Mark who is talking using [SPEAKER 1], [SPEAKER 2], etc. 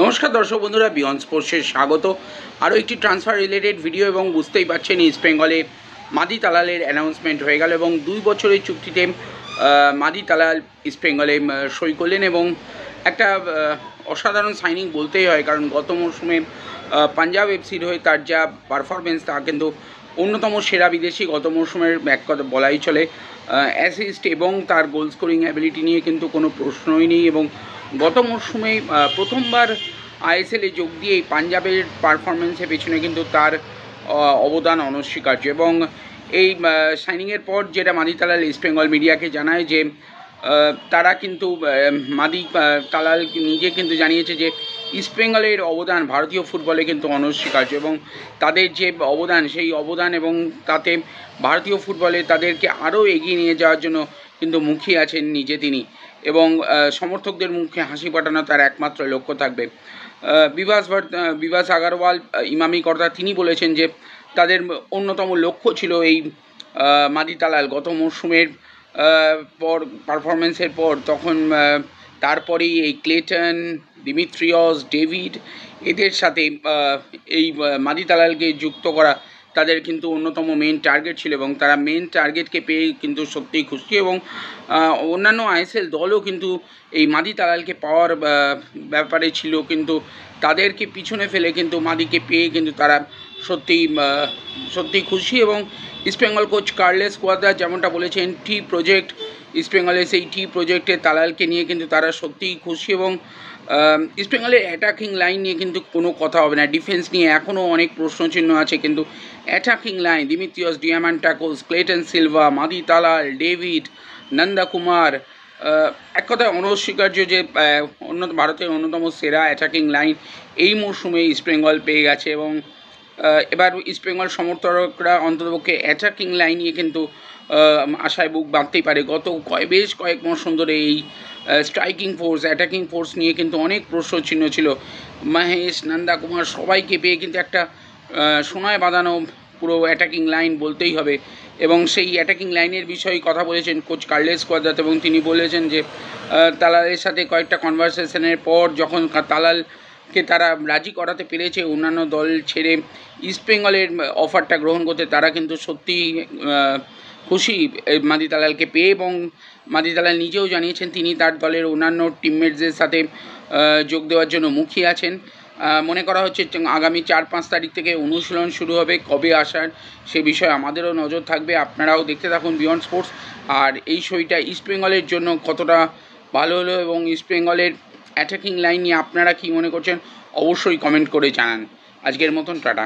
[SPEAKER 1] নমস্কার দর্শক বন্ধুরা বিয়ন স্পোর্টসে স্বাগত আরও একটি ট্রান্সফার রিলেটেড ভিডিও এবং বুঝতেই পারছেন ইস্ট বেঙ্গলে মাদি তালালের অ্যানাউন্সমেন্ট হয়ে গেল এবং দুই বছরের চুক্তিতে মাদি তালাল ইস্ট বেঙ্গলে সই করলেন এবং একটা অসাধারণ সাইনিং বলতেই হয় কারণ গত মরশুমে পাঞ্জাব এফসির হয়ে তার যা পারফরমেন্স তা কিন্তু অন্যতম সেরা বিদেশি গত মৌসুমের এক কথা বলাই চলে অ্যাসিস্ট এবং তার গোল স্কোরিং অ্যাবিলিটি নিয়ে কিন্তু কোনো প্রশ্নই নেই এবং গত মৌসুমে প্রথমবার আইএসএলে যোগ দিয়ে এই পাঞ্জাবের পারফরমেন্সের পেছনে কিন্তু তার অবদান অনস্বীকার্য এবং এই সাইনিংয়ের পর যেটা মাদিতালাল ইস্ট বেঙ্গল মিডিয়াকে জানায় যে তারা কিন্তু মাদি কালাল নিজে কিন্তু জানিয়েছে যে ইস্টবেঙ্গলের অবদান ভারতীয় ফুটবলে কিন্তু অনস্বীকার্য এবং তাদের যে অবদান সেই অবদান এবং তাতে ভারতীয় ফুটবলে তাদেরকে আরও এগিয়ে নিয়ে যাওয়ার জন্য কিন্তু মুখিয়ে আছেন নিজে তিনি এবং সমর্থকদের মুখে হাসি পাঠানো তার একমাত্র লক্ষ্য থাকবে বিভাস ভাট বিভাস আগারওয়াল ইমামি কর্তা তিনি বলেছেন যে তাদের অন্যতম লক্ষ্য ছিল এই মাদিতালাল গত মরশুমের পর পারফরমেন্সের পর তখন তারপরেই এই ক্লেটন দিমিত্রিয়স ডেভিড এদের সাথে এই মাদি তালালকে যুক্ত করা তাদের কিন্তু অন্যতম মেন টার্গেট ছিল এবং তারা মেন টার্গেটকে পেয়ে কিন্তু সত্যিই খুশি এবং অন্যান্য আইএসএল দলও কিন্তু এই মাদি তালালকে পাওয়ার ব্যাপারে ছিল কিন্তু তাদেরকে পিছনে ফেলে কিন্তু মাদিকে পেয়ে কিন্তু তারা সত্যি সত্যি খুশি এবং ইস্টবেঙ্গল কোচ কার্লেস কোয়াদা যেমনটা বলেছেন টি প্রজেক্ট ইস্টবেঙ্গলের সেই টি প্রজেক্টে তালালকে নিয়ে কিন্তু তারা সত্যিই খুশি এবং ইস্টবেঙ্গলের অ্যাটাকিং লাইন নিয়ে কিন্তু কোনো কথা হবে না ডিফেন্স নিয়ে এখনও অনেক প্রশ্নচিহ্ন আছে কিন্তু অ্যাটাকিং লাইন দিমিত্রিয়স ট্যাকোস Cleiton Silva Madih Talal David Nanda Kumar এক কথায় অনস্বীকার্য যে অন্য ভারতের অন্যতম সেরা অ্যাটাকিং লাইন এই মরশুমে ইস্টবেঙ্গল পেয়ে গেছে এবং এবার ইস্ট বেঙ্গল সমর্থকরা অন্ততপক্ষে অ্যাটাকিং লাইন নিয়ে কিন্তু আশায় বুক বাঁধতেই পারে গত কয় বেশ কয়েক মরশুম ধরে এই স্ট্রাইকিং ফোর্স অ্যাটাকিং ফোর্স নিয়ে কিন্তু অনেক প্রশ্ন চিহ্ন ছিল মহেশ নন্দা কুমার সবাইকে পেয়ে কিন্তু একটা সোনায় বাঁধানো পুরো অ্যাটাকিং লাইন বলতেই হবে এবং সেই অ্যাটাকিং লাইনের বিষয়ে কথা বলেছেন কোচ কার্লেস কোয়াদাত এবং তিনি বলেছেন যে তালালের সাথে কয়েকটা কনভারসেশনের পর যখন তালাল কে তারা রাজি করাতে পেরেছে অন্যান্য দল ছেড়ে ইস্টবেঙ্গলের অফারটা গ্রহণ করতে তারা কিন্তু সত্যি খুশি মাদি দালালকে পেয়ে এবং মাদি দালাল নিজেও জানিয়েছেন তিনি তার দলের অন্যান্য টিমমেটসদের সাথে যোগ দেওয়ার জন্য মুখিয়ে আছেন মনে করা হচ্ছে আগামী চার পাঁচ তারিখ থেকে অনুশীলন শুরু হবে কবে আসার সে বিষয়ে আমাদেরও নজর থাকবে আপনারাও দেখতে থাকুন বিয়ন্ড স্পোর্টস আর এই সইটা ইস্টবেঙ্গলের জন্য কতটা ভালো হলো এবং ইস্টবেঙ্গলের অ্যাটাকিং লাইন নিয়ে আপনারা কী মনে করছেন অবশ্যই কমেন্ট করে জানান আজকের মতন টাটা